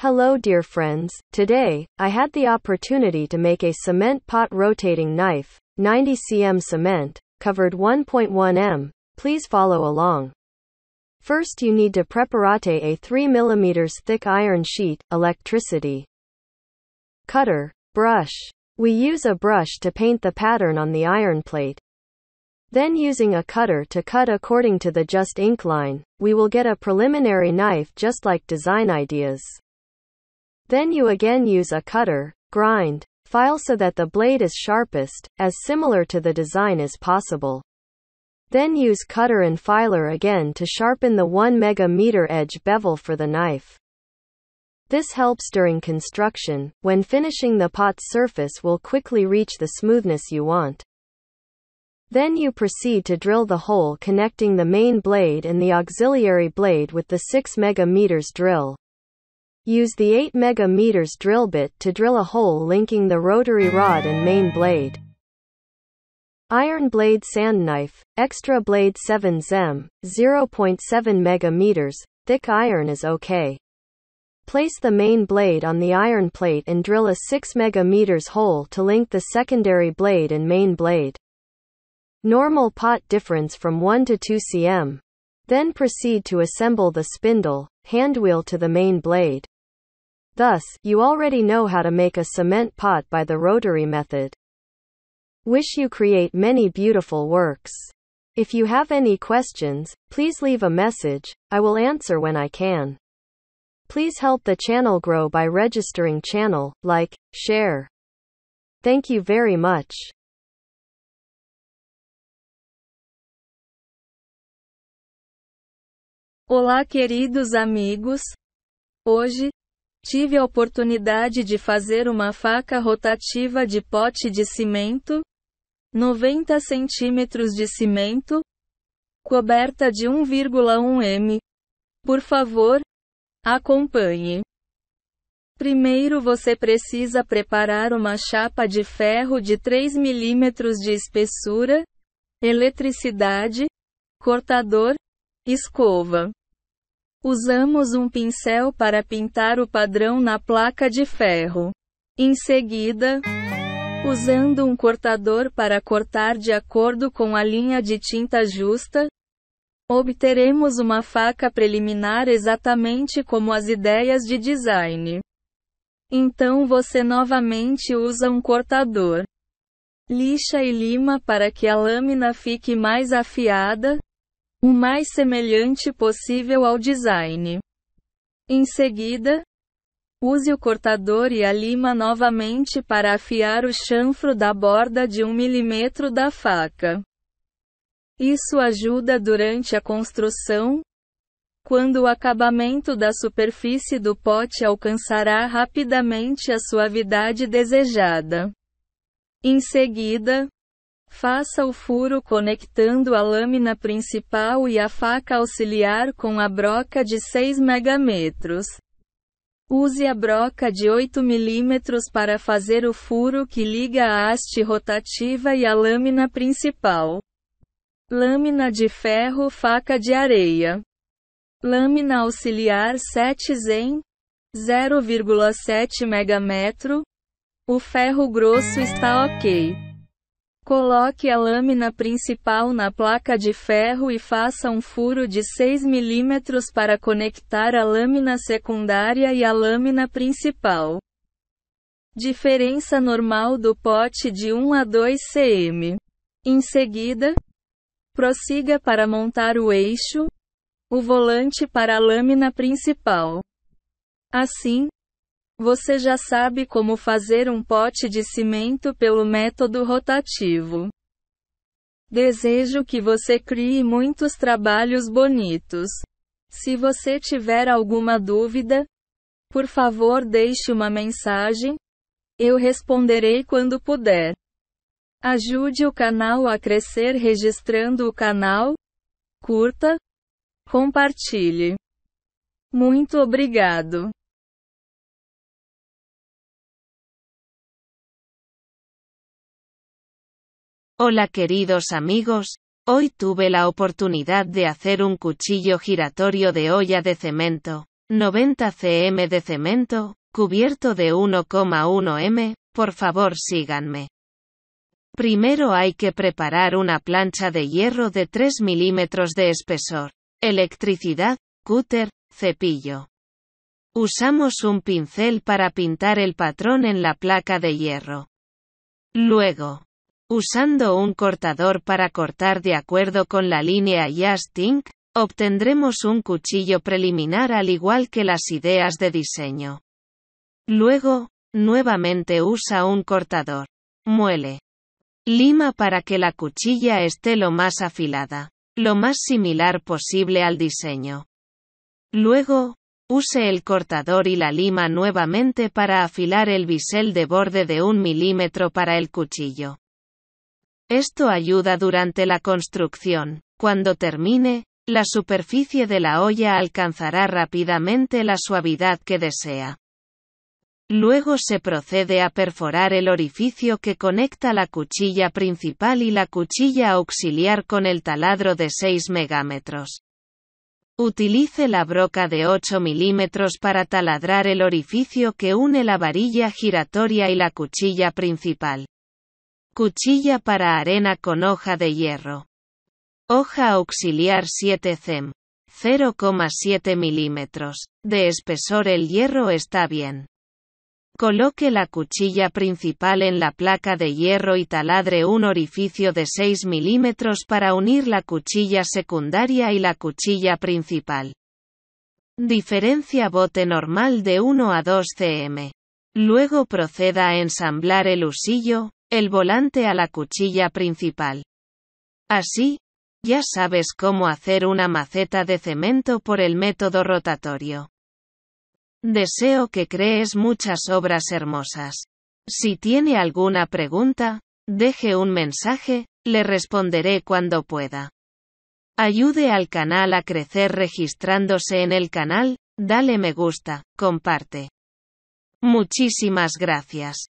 Hello dear friends, today, I had the opportunity to make a cement pot rotating knife, 90 cm cement, covered 1.1 m, please follow along. First you need to preparate a 3 mm thick iron sheet, electricity, cutter, brush. We use a brush to paint the pattern on the iron plate. Then using a cutter to cut according to the just ink line, we will get a preliminary knife just like design ideas. Then you again use a cutter, grind, file so that the blade is sharpest, as similar to the design as possible. Then use cutter and filer again to sharpen the 1 megameter edge bevel for the knife. This helps during construction, when finishing the pot's surface will quickly reach the smoothness you want. Then you proceed to drill the hole connecting the main blade and the auxiliary blade with the 6 megameters drill. Use the 8 mm drill bit to drill a hole linking the rotary rod and main blade. Iron blade sand knife, extra blade 7 zem, 0.7 mm, thick iron is okay. Place the main blade on the iron plate and drill a 6 mm hole to link the secondary blade and main blade. Normal pot difference from 1 to 2 cm. Then proceed to assemble the spindle, hand wheel to the main blade. Thus, you already know how to make a cement pot by the rotary method. Wish you create many beautiful works. If you have any questions, please leave a message, I will answer when I can. Please help the channel grow by registering channel, like, share. Thank you very much. Olá, queridos amigos. Hoje Tive a oportunidade de fazer uma faca rotativa de pote de cimento, 90 centímetros de cimento, coberta de 1,1 m. Por favor, acompanhe. Primeiro você precisa preparar uma chapa de ferro de 3 mm de espessura, eletricidade, cortador, escova. Usamos um pincel para pintar o padrão na placa de ferro. Em seguida, usando um cortador para cortar de acordo com a linha de tinta justa, obteremos uma faca preliminar exatamente como as ideias de design. Então você novamente usa um cortador. Lixa e lima para que a lâmina fique mais afiada, o mais semelhante possível ao design. Em seguida, use o cortador e a lima novamente para afiar o chanfro da borda de 1 mm da faca. Isso ajuda durante a construção, quando o acabamento da superfície do pote alcançará rapidamente a suavidade desejada. Em seguida, Faça o furo conectando a lâmina principal e a faca auxiliar com a broca de 6 megametros. Use a broca de 8 milímetros para fazer o furo que liga a haste rotativa e a lâmina principal. Lâmina de ferro, faca de areia. Lâmina auxiliar 7 Zen 0,7 megametro. O ferro grosso está ok. Coloque a lâmina principal na placa de ferro e faça um furo de 6 mm para conectar a lâmina secundária e a lâmina principal. Diferença normal do pote de 1 a 2 cm. Em seguida, prossiga para montar o eixo, o volante para a lâmina principal. Assim, você já sabe como fazer um pote de cimento pelo método rotativo. Desejo que você crie muitos trabalhos bonitos. Se você tiver alguma dúvida, por favor deixe uma mensagem. Eu responderei quando puder. Ajude o canal a crescer registrando o canal, curta, compartilhe. Muito obrigado. Hola queridos amigos, hoy tuve la oportunidad de hacer un cuchillo giratorio de olla de cemento, 90 cm de cemento, cubierto de 1,1 m, por favor síganme. Primero hay que preparar una plancha de hierro de 3 milímetros de espesor, electricidad, cúter, cepillo. Usamos un pincel para pintar el patrón en la placa de hierro. Luego, Usando un cortador para cortar de acuerdo con la línea Just obtendremos un cuchillo preliminar al igual que las ideas de diseño. Luego, nuevamente usa un cortador. Muele. Lima para que la cuchilla esté lo más afilada, lo más similar posible al diseño. Luego, use el cortador y la lima nuevamente para afilar el bisel de borde de un milímetro para el cuchillo. Esto ayuda durante la construcción. Cuando termine, la superficie de la olla alcanzará rápidamente la suavidad que desea. Luego se procede a perforar el orificio que conecta la cuchilla principal y la cuchilla auxiliar con el taladro de 6 megámetros. Utilice la broca de 8 milímetros para taladrar el orificio que une la varilla giratoria y la cuchilla principal. Cuchilla para arena con hoja de hierro. Hoja auxiliar 7 cm. 0,7 milímetros. De espesor el hierro está bien. Coloque la cuchilla principal en la placa de hierro y taladre un orificio de 6 milímetros para unir la cuchilla secundaria y la cuchilla principal. Diferencia bote normal de 1 a 2 cm. Luego proceda a ensamblar el usillo, el volante a la cuchilla principal. Así, ya sabes cómo hacer una maceta de cemento por el método rotatorio. Deseo que crees muchas obras hermosas. Si tiene alguna pregunta, deje un mensaje, le responderé cuando pueda. Ayude al canal a crecer registrándose en el canal, dale me gusta, comparte. Muchísimas gracias.